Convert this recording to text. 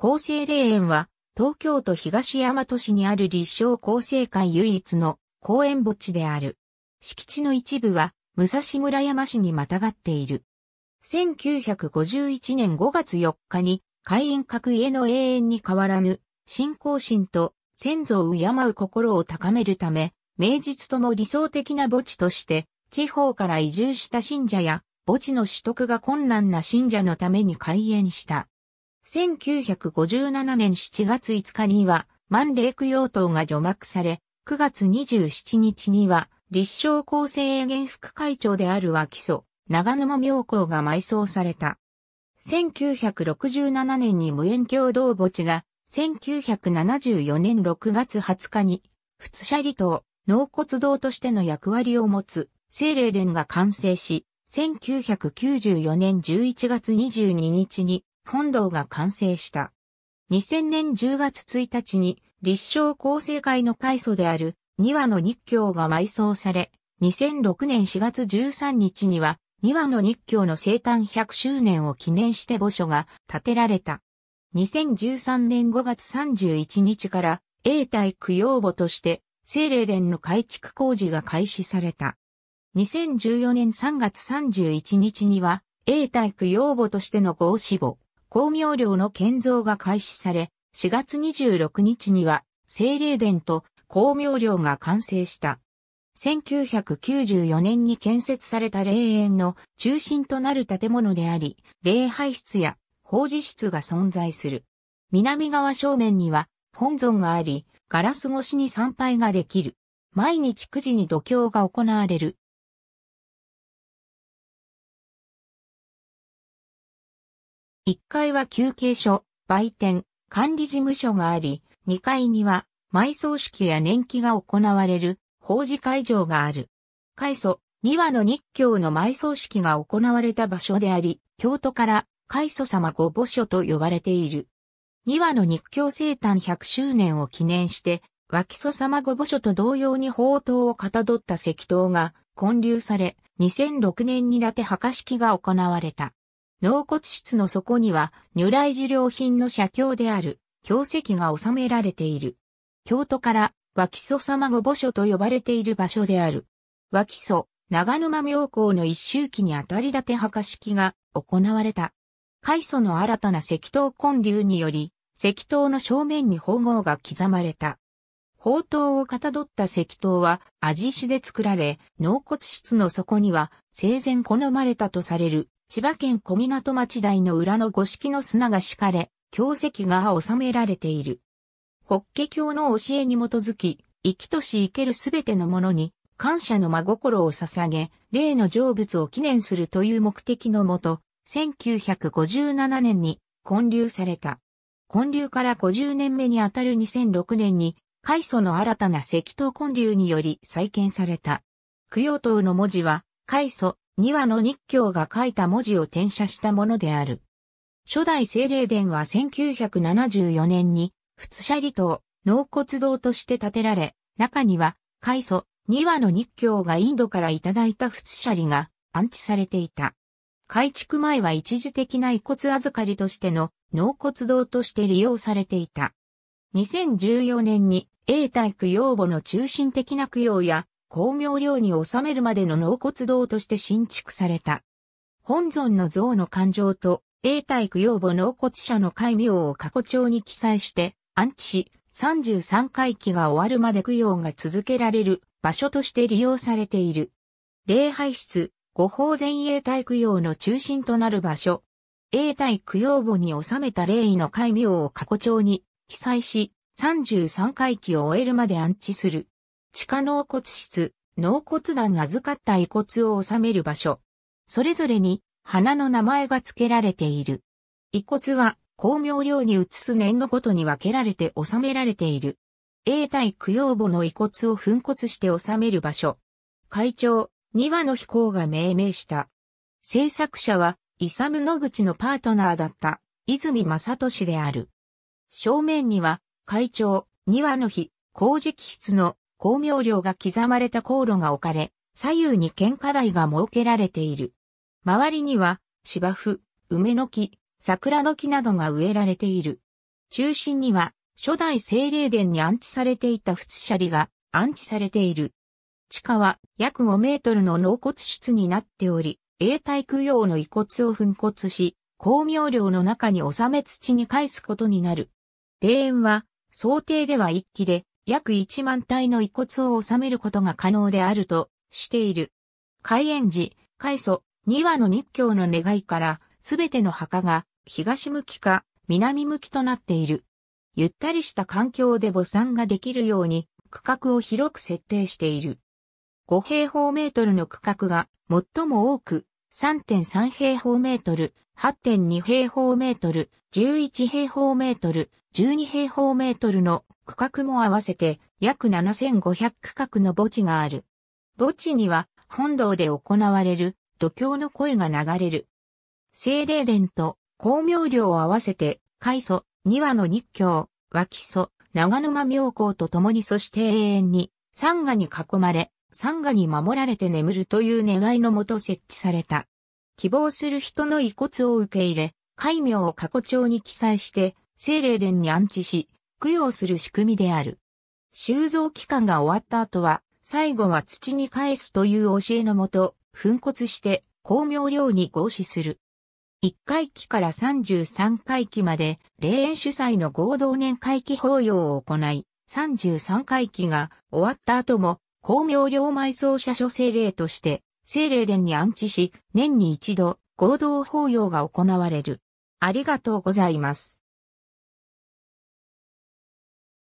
厚生霊園は、東京都東大和市にある立正厚生会唯一の公園墓地である。敷地の一部は、武蔵村山市にまたがっている。1951年5月4日に、会員格への永遠に変わらぬ、信仰心と先祖を敬う心を高めるため、名実とも理想的な墓地として、地方から移住した信者や、墓地の取得が困難な信者のために開園した。1957年7月5日には、万霊供養塔が除幕され、9月27日には、立正厚生原副会長である脇祖、長沼妙高が埋葬された。1967年に無縁共同墓地が、1974年6月20日に、仏舎離島、納骨堂としての役割を持つ、聖霊殿が完成し、1994年11月22日に、本堂が完成した。2000年10月1日に立正厚生会の開祖である2羽の日教が埋葬され、2006年4月13日には2羽の日教の生誕100周年を記念して墓所が建てられた。2013年5月31日から永代供養墓として聖霊殿の改築工事が開始された。2014年3月31日には永代供養墓としての合志墓。光明寮の建造が開始され、4月26日には、精霊殿と光明寮が完成した。1994年に建設された霊園の中心となる建物であり、礼拝室や法事室が存在する。南側正面には本尊があり、ガラス越しに参拝ができる。毎日9時に度胸が行われる1階は休憩所、売店、管理事務所があり、2階には埋葬式や年季が行われる法事会場がある。開祖、2話の日教の埋葬式が行われた場所であり、京都から開祖様御墓所と呼ばれている。2話の日教生誕100周年を記念して、脇祖様御墓所と同様に宝刀をかたどった石刀が建立され、2006年に伊達墓式が行われた。納骨室の底には如来寺良品の写経である経石が収められている。京都から脇祖様御墓所と呼ばれている場所である。脇祖、長沼妙高の一周期に当たり立て墓式が行われた。海祖の新たな石塔建立により、石塔の正面に宝号が刻まれた。宝刀をかたどった石塔は、味石で作られ、納骨室の底には、生前好まれたとされる千葉県小港町台の裏の五色の砂が敷かれ、教石が収められている。法華経の教えに基づき、生きとし生けるすべてのものに、感謝の真心を捧げ、例の成仏を記念するという目的のもと、1957年に建立された。建立から50年目にあたる2006年に、開祖の新たな石塔建立により再建された。供養塔の文字は、開祖、二話の日教が書いた文字を転写したものである。初代聖霊殿は1974年に、仏舎利塔、納骨堂として建てられ、中には、開祖、二話の日教がインドからいただいた仏舎利が安置されていた。改築前は一時的な遺骨預かりとしての納骨堂として利用されていた。2014年に英体供養母の中心的な供養や光明陵に収めるまでの納骨堂として新築された。本尊の像の感情と、永代供養母納骨者の戒名を過去帳に記載して、安置し、33回忌が終わるまで供養が続けられる場所として利用されている。礼拝室、五法前永代供養の中心となる場所。永代供養母に収めた霊位の戒名を過去帳に記載し、33回忌を終えるまで安置する。地下納骨室、納骨団預かった遺骨を収める場所。それぞれに花の名前が付けられている。遺骨は光明寮に移す年のごとに分けられて収められている。永代供養母の遺骨を粉骨して収める場所。会長、庭の飛行が命名した。制作者は、イサム・ノグチのパートナーだった、泉正俊である。正面には、会長、庭の日、工事機室の光明量が刻まれた航路が置かれ、左右に喧嘩台が設けられている。周りには芝生、梅の木、桜の木などが植えられている。中心には初代精霊殿に安置されていた仏舎利が安置されている。地下は約5メートルの納骨室になっており、永代供養の遺骨を粉骨し、光明量の中に収め土に返すことになる。霊園は想定では一気で約1万体の遺骨を収めることが可能であるとしている。開園時、開祖、2羽の日教の願いから、すべての墓が東向きか南向きとなっている。ゆったりした環境で墓参ができるように区画を広く設定している。5平方メートルの区画が最も多く3.3平方メートル、8.2平方メートル、11平方メートル、12平方メートルの区画も合わせて約7500区画の墓地がある。墓地には本堂で行われる土教の声が流れる。精霊殿と光明寮を合わせて、開祖、庭の日教、脇祖、長沼妙高と共にそして永遠に、山河に囲まれ、サンガに守られて眠るという願いのもと設置された。希望する人の遺骨を受け入れ、戒名を過去帳に記載して、精霊殿に安置し、供養する仕組みである。収蔵期間が終わった後は、最後は土に返すという教えのもと、粉骨して、光明量に合祀する。1回期から33回期まで、霊園主催の合同年会期法要を行い、33回期が終わった後も、公明両埋葬者諸精霊として、精霊殿に安置し、年に一度、合同法要が行われる。ありがとうございます。